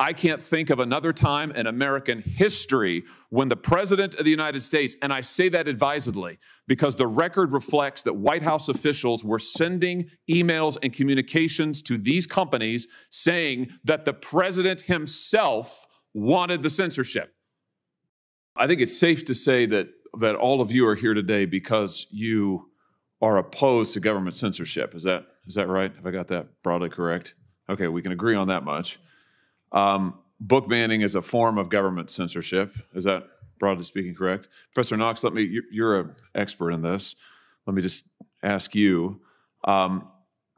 I can't think of another time in American history when the President of the United States, and I say that advisedly because the record reflects that White House officials were sending emails and communications to these companies saying that the President himself wanted the censorship. I think it's safe to say that, that all of you are here today because you are opposed to government censorship. Is that, is that right? Have I got that broadly correct? Okay, we can agree on that much. Um, book banning is a form of government censorship. Is that broadly speaking correct? Professor Knox, let me, you're an expert in this. Let me just ask you. Um,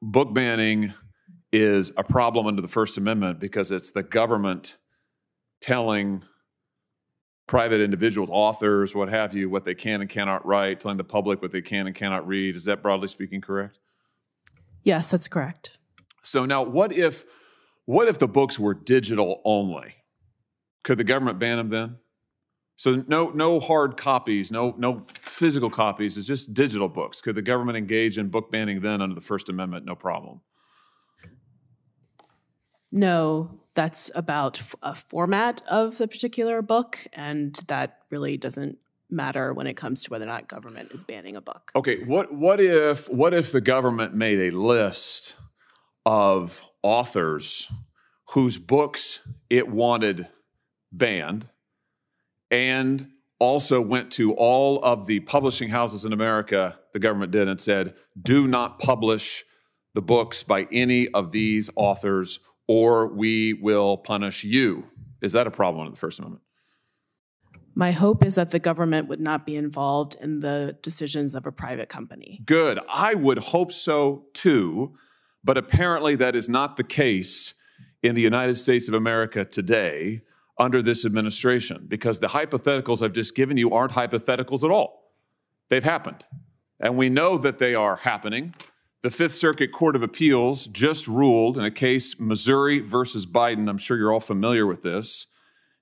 book banning is a problem under the First Amendment because it's the government telling private individuals, authors, what have you, what they can and cannot write, telling the public what they can and cannot read. Is that broadly speaking correct? Yes, that's correct. So now, what if what if the books were digital only? Could the government ban them then? So no no hard copies, no no physical copies. It's just digital books. Could the government engage in book banning then under the First Amendment? No problem. No, that's about a format of the particular book, and that really doesn't matter when it comes to whether or not government is banning a book. Okay, what what if what if the government made a list of authors whose books it wanted banned, and also went to all of the publishing houses in America, the government did, and said, do not publish the books by any of these authors, or we will punish you. Is that a problem in the First Amendment? My hope is that the government would not be involved in the decisions of a private company. Good. I would hope so too, but apparently that is not the case in the United States of America today under this administration because the hypotheticals I've just given you aren't hypotheticals at all. They've happened. And we know that they are happening. The Fifth Circuit Court of Appeals just ruled in a case, Missouri versus Biden. I'm sure you're all familiar with this.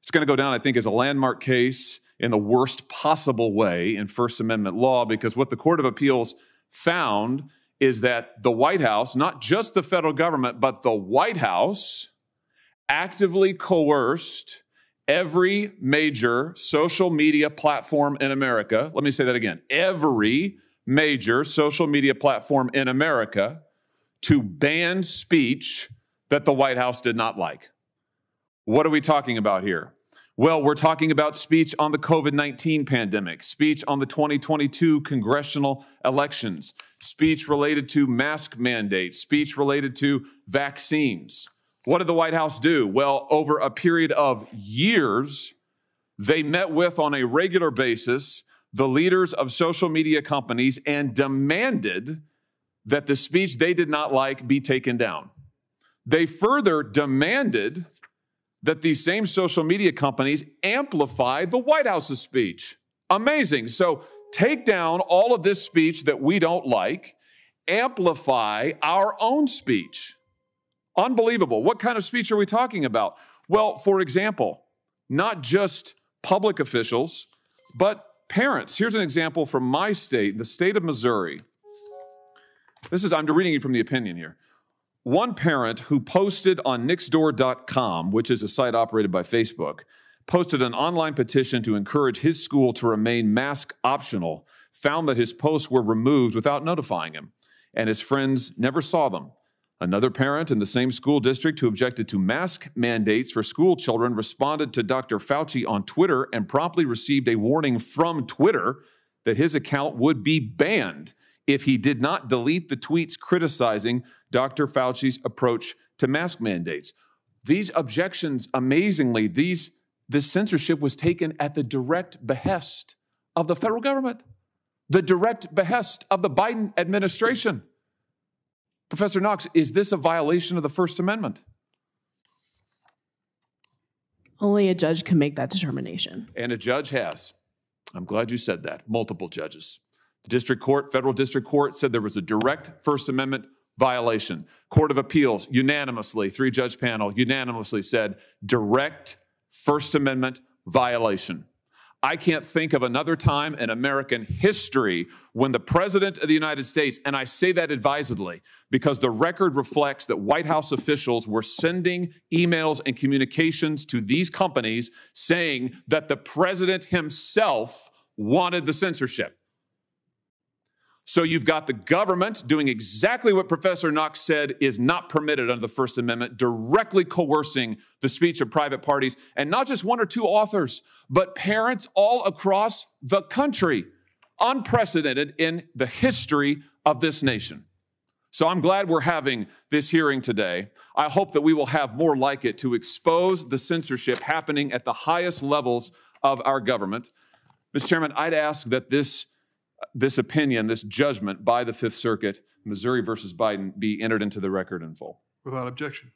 It's going to go down, I think, as a landmark case in the worst possible way in First Amendment law because what the Court of Appeals found is that the White House, not just the federal government, but the White House, actively coerced every major social media platform in America. Let me say that again every major social media platform in America to ban speech that the White House did not like. What are we talking about here? Well, we're talking about speech on the COVID 19 pandemic, speech on the 2022 congressional elections, speech related to mask mandates, speech related to vaccines. What did the White House do? Well, over a period of years, they met with on a regular basis the leaders of social media companies and demanded that the speech they did not like be taken down. They further demanded that these same social media companies amplify the White House's speech. Amazing. So take down all of this speech that we don't like, amplify our own speech. Unbelievable. What kind of speech are we talking about? Well, for example, not just public officials, but parents. Here's an example from my state, the state of Missouri. This is, I'm reading you from the opinion here. One parent who posted on nixdoor.com, which is a site operated by Facebook, posted an online petition to encourage his school to remain mask optional, found that his posts were removed without notifying him, and his friends never saw them. Another parent in the same school district who objected to mask mandates for school children responded to Dr. Fauci on Twitter and promptly received a warning from Twitter that his account would be banned if he did not delete the tweets criticizing Dr. Fauci's approach to mask mandates. These objections, amazingly, these this censorship was taken at the direct behest of the federal government, the direct behest of the Biden administration. Professor Knox, is this a violation of the First Amendment? Only a judge can make that determination. And a judge has. I'm glad you said that. Multiple judges. The district court, federal district court, said there was a direct First Amendment violation. Court of Appeals unanimously, three judge panel unanimously said direct First Amendment violation. I can't think of another time in American history when the President of the United States, and I say that advisedly because the record reflects that White House officials were sending emails and communications to these companies saying that the President himself wanted the censorship. So you've got the government doing exactly what Professor Knox said is not permitted under the First Amendment, directly coercing the speech of private parties, and not just one or two authors, but parents all across the country. Unprecedented in the history of this nation. So I'm glad we're having this hearing today. I hope that we will have more like it to expose the censorship happening at the highest levels of our government. Mr. Chairman, I'd ask that this this opinion, this judgment by the Fifth Circuit, Missouri versus Biden, be entered into the record in full. Without objection.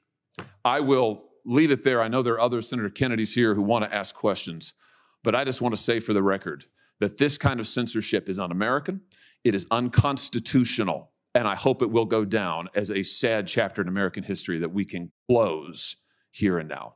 I will leave it there. I know there are other Senator Kennedys here who want to ask questions, but I just want to say for the record that this kind of censorship is un American, it is unconstitutional, and I hope it will go down as a sad chapter in American history that we can close here and now.